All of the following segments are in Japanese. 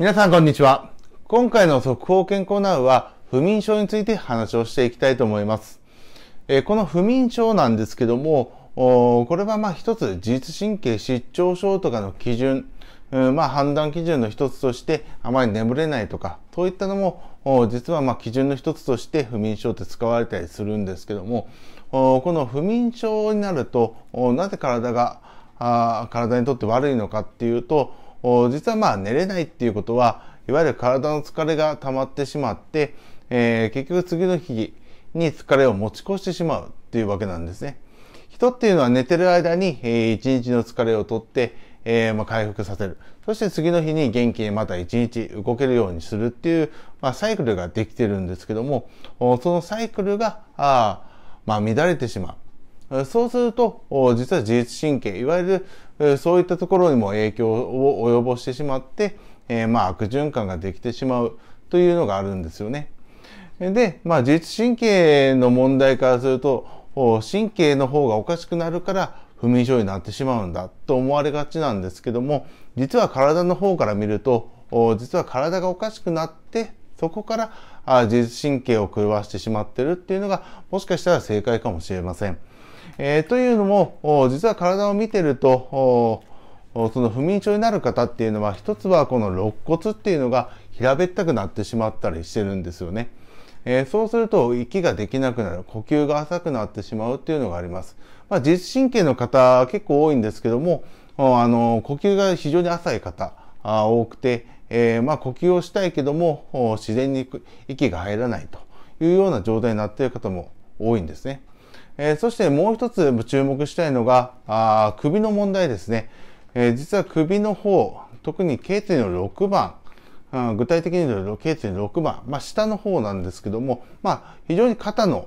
皆さんこんにちは。今回の速報健康ナウは不眠症について話をしていきたいと思います。えこの不眠症なんですけども、これはまあ一つ自律神経失調症とかの基準、うん、まあ判断基準の一つとしてあまり眠れないとか、そういったのも実はまあ基準の一つとして不眠症って使われたりするんですけども、この不眠症になると、なぜ体があ体にとって悪いのかっていうと、実はまあ寝れないっていうことはいわゆる体の疲れが溜まってしまって、えー、結局次の日に疲れを持ち越してしまうっていうわけなんですね。人っていうのは寝てる間に、えー、一日の疲れをとって、えー、まあ、回復させる。そして次の日に元気にまた一日動けるようにするっていう、まあ、サイクルができてるんですけども、そのサイクルが、あまあ、乱れてしまう。そうすると、実は自律神経、いわゆるそういったところにも影響を及ぼしてしまって、えー、まあ悪循環ができてしまうというのがあるんですよね。で、まあ自律神経の問題からすると、神経の方がおかしくなるから不眠症になってしまうんだと思われがちなんですけども、実は体の方から見ると、実は体がおかしくなって、そこから自律神経を狂わしてしまってるっていうのが、もしかしたら正解かもしれません。えー、というのも、実は体を見てると、その不眠症になる方っていうのは、一つはこの肋骨っていうのが平べったくなってしまったりしてるんですよね。えー、そうすると息ができなくなる、呼吸が浅くなってしまうっていうのがあります。まあ、自律神経の方結構多いんですけども、あの、呼吸が非常に浅い方多くて、えー、まあ、呼吸をしたいけども、自然に息が入らないというような状態になっている方も多いんですね。えー、そしてもう一つ注目したいのが、あ首の問題ですね。えー、実は首の方、特に頸椎の6番、うん、具体的に言うと頸椎の6番、まあ、下の方なんですけども、まあ、非常に肩の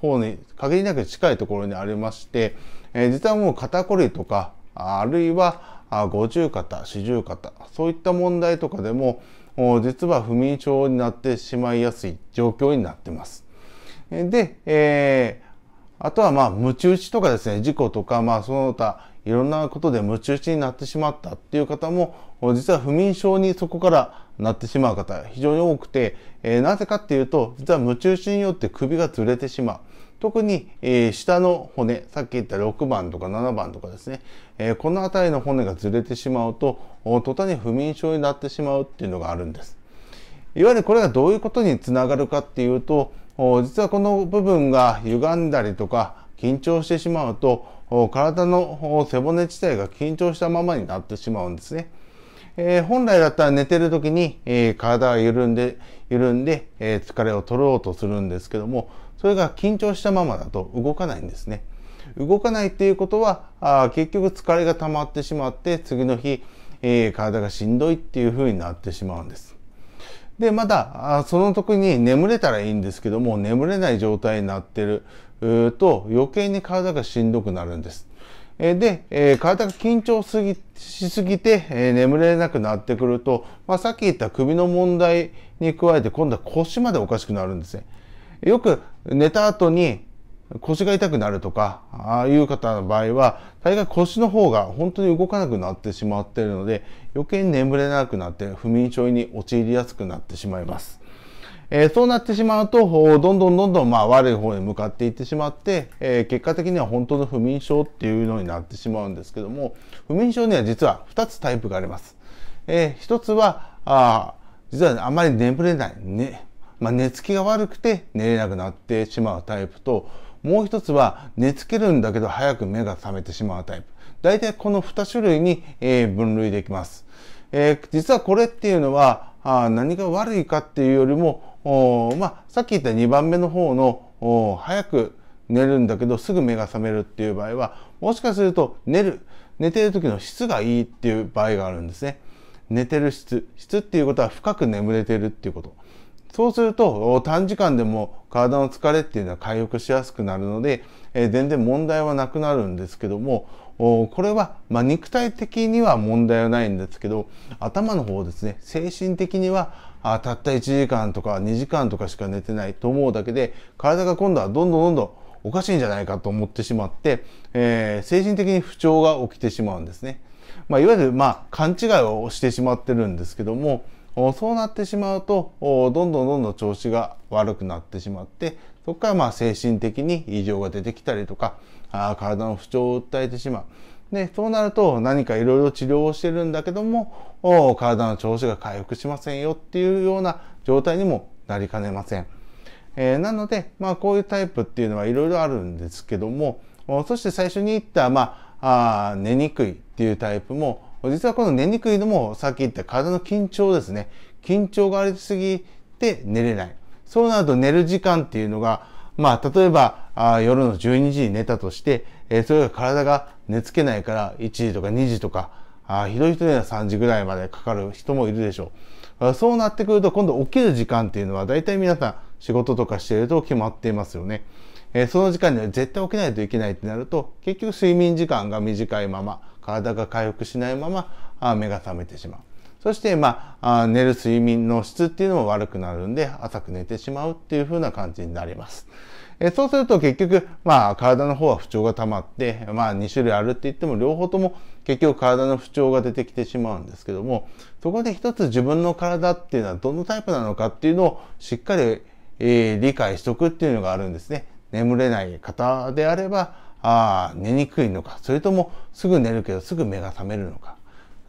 方に限りなく近いところにありまして、えー、実はもう肩こりとか、あるいは五十肩、四十肩、そういった問題とかでも、実は不眠症になってしまいやすい状況になってます。で、えー、あとはまあ、むち打ちとかですね、事故とか、まあ、その他、いろんなことでむち打ちになってしまったっていう方も、実は不眠症にそこからなってしまう方、非常に多くて、えー、なぜかっていうと、実はむち打ちによって首がずれてしまう。特に、えー、下の骨、さっき言った6番とか7番とかですね、えー、この辺りの骨がずれてしまうと、途端に不眠症になってしまうっていうのがあるんです。いわゆるこれがどういうことにつながるかっていうと、実はこの部分が歪んだりとか緊張してしまうと体の背骨自体が緊張したままになってしまうんですね。えー、本来だったら寝てる時に、えー、体が緩んで、緩んで、えー、疲れを取ろうとするんですけども、それが緊張したままだと動かないんですね。動かないっていうことは、あ結局疲れが溜まってしまって、次の日、え体がしんどいっていう風になってしまうんです。で、まだ、その時に眠れたらいいんですけども、眠れない状態になってると、余計に体がしんどくなるんです。で、え体が緊張すぎしすぎて、え眠れなくなってくると、まあ、さっき言った首の問題に加えて今度は腰までおかしくなるんですね。よく寝た後に腰が痛くなるとか、ああいう方の場合は、大概腰の方が本当に動かなくなってしまっているので、余計に眠れなくなって不眠症に陥りやすくなってしまいます。えー、そうなってしまうと、どんどんどんどん、まあ、悪い方に向かっていってしまって、えー、結果的には本当の不眠症っていうのになってしまうんですけども、不眠症には実は2つタイプがあります。えー、1つは、あ実はあまり眠れない、ねまあ、寝つきが悪くて寝れなくなってしまうタイプと、もう一つは寝つけるんだけど早く目が覚めてしまうタイプ。大体この二種類に、え分類できます。え実はこれっていうのはあ何が悪いかっていうよりも、まあ、さっき言った2番目の方の早く寝るんだけどすぐ目が覚めるっていう場合はもしかすると寝る寝てる時の質がいいっていう場合があるんですね。寝てる質質っていうことは深く眠れてるっていうこと。そうすると短時間でも体の疲れっていうのは回復しやすくなるので、え全然問題はなくなるんですけどもこれは、まあ、肉体的には問題はないんですけど頭の方ですね精神的にはあたった1時間とか2時間とかしか寝てないと思うだけで体が今度はどんどんどんどんおかしいんじゃないかと思ってしまって、えー、精神的に不調が起きてしまうんですね。まあ、いわゆる、まあ、勘違いをしてしまってるんですけども、そうなってしまうとどんどんどんどん調子が悪くなってしまってそこからまあ精神的に異常が出てきたりとかあ体の不調を訴えてしまうそうなると何かいろいろ治療をしてるんだけども体の調子が回復しませんよっていうような状態にもなりかねません、えー、なので、まあ、こういうタイプっていうのはいろいろあるんですけどもそして最初に言った、まあ、あ寝にくいっていうタイプも実はこの寝にくいのもさっき言った体の緊張ですね。緊張がありすぎて寝れない。そうなると寝る時間っていうのが、まあ、例えば、あ夜の12時に寝たとして、えー、それが体が寝つけないから1時とか2時とか、あひどい人には3時ぐらいまでかかる人もいるでしょう。そうなってくると、今度起きる時間っていうのは、大体皆さん仕事とかしていると決まっていますよね。えー、その時間には絶対起きないといけないってなると、結局睡眠時間が短いまま、体が回復しないまま目が覚めてしまう。そして、まあ、寝る睡眠の質っていうのも悪くなるんで、浅く寝てしまうっていう風な感じになります。えそうすると結局、まあ、体の方は不調が溜まって、まあ、2種類あるって言っても、両方とも結局体の不調が出てきてしまうんですけども、そこで一つ自分の体っていうのはどのタイプなのかっていうのをしっかり、えー、理解しとくっていうのがあるんですね。眠れない方であれば、ああ、寝にくいのか、それともすぐ寝るけどすぐ目が覚めるのか、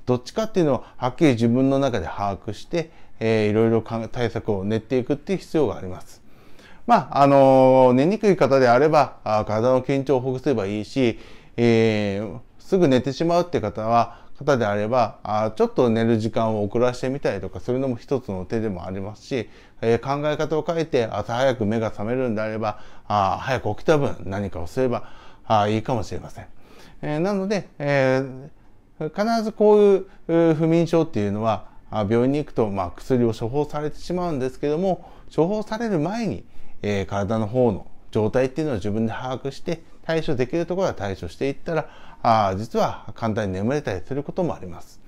どっちかっていうのははっきり自分の中で把握して、えー、いろいろ対策を練っていくっていう必要があります。まあ、あのー、寝にくい方であれば、あ体の緊張をほぐせばいいし、えー、すぐ寝てしまうって方は、方であればあ、ちょっと寝る時間を遅らしてみたりとか、そういうのも一つの手でもありますし、えー、考え方を変えて朝早く目が覚めるんであれば、あ早く起きた分何かをすれば、あいいかもしれません。えー、なので、えー、必ずこういう不眠症っていうのは病院に行くと、まあ、薬を処方されてしまうんですけども処方される前に、えー、体の方の状態っていうのを自分で把握して対処できるところは対処していったらあ実は簡単に眠れたりすることもあります。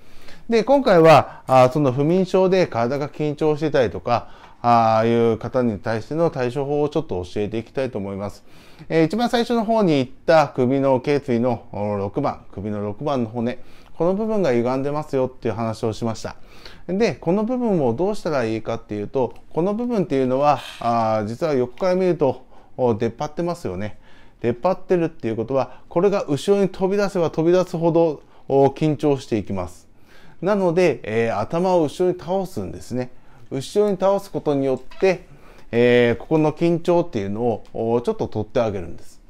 で今回はあその不眠症で体が緊張してたりとかああいう方に対しての対処法をちょっと教えていきたいと思います。えー、一番最初の方に言った首の頸椎の6番、首の6番の骨、この部分が歪んでますよっていう話をしました。で、この部分をどうしたらいいかっていうと、この部分っていうのは、あ実は横から見ると出っ張ってますよね。出っ張ってるっていうことは、これが後ろに飛び出せば飛び出すほど緊張していきます。なので、えー、頭を後ろに倒すんですね。後ろに倒すことによって、えー、ここの緊張っていうのをちょっと取ってあげるんです。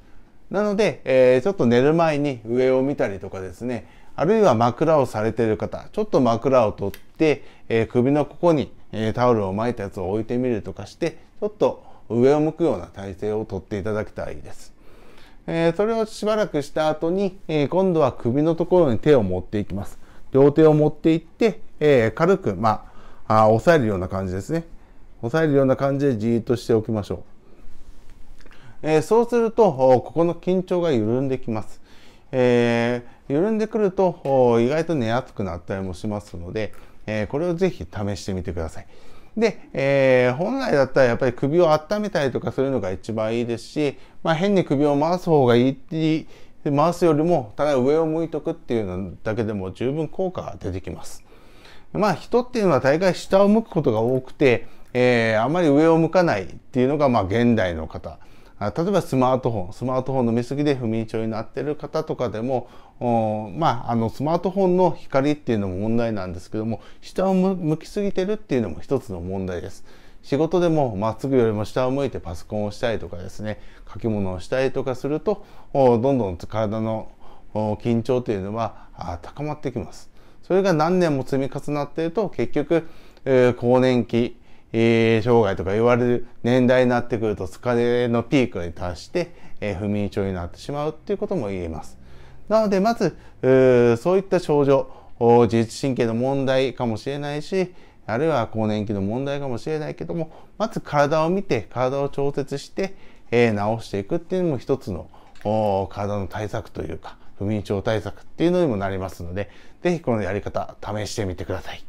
なので、えー、ちょっと寝る前に上を見たりとかですね、あるいは枕をされている方、ちょっと枕を取って、えー、首のここに、えタオルを巻いたやつを置いてみるとかして、ちょっと上を向くような体勢を取っていただきたいです。えそれをしばらくした後に、え今度は首のところに手を持っていきます。両手を持っていって、え軽く、まあ、あ抑えるような感じですね。抑えるような感じでじーっとしておきましょう。えー、そうすると、ここの緊張が緩んできます。えー、緩んでくると、意外と寝やすくなったりもしますので、えー、これをぜひ試してみてください。で、えー、本来だったらやっぱり首を温めたりとかするのが一番いいですし、まあ、変に首を回す方がいいって回すよりも、ただ上を向いとくっていうのだけでも十分効果が出てきます。まあ人っていうのは大概下を向くことが多くて、えー、あまり上を向かないっていうのがまあ現代の方。例えばスマートフォン、スマートフォンの見過ぎで不眠症になっている方とかでも、まあ、あの、スマートフォンの光っていうのも問題なんですけども、下を向きすぎてるっていうのも一つの問題です。仕事でもまっすぐよりも下を向いてパソコンをしたりとかですね、書き物をしたりとかすると、どんどん体の緊張というのは高まってきます。それが何年も積み重なってると、結局、更年期、えー、障害とか言われる年代になってくると疲れのピークに達して、えー、不眠症になってしまうっていうことも言えます。なのでまず、そういった症状、自律神経の問題かもしれないし、あるいは更年期の問題かもしれないけども、まず体を見て、体を調節して、えー、治していくっていうのも一つの体の対策というか、不眠症対策っていうのにもなりますので、是非このやり方試してみてください。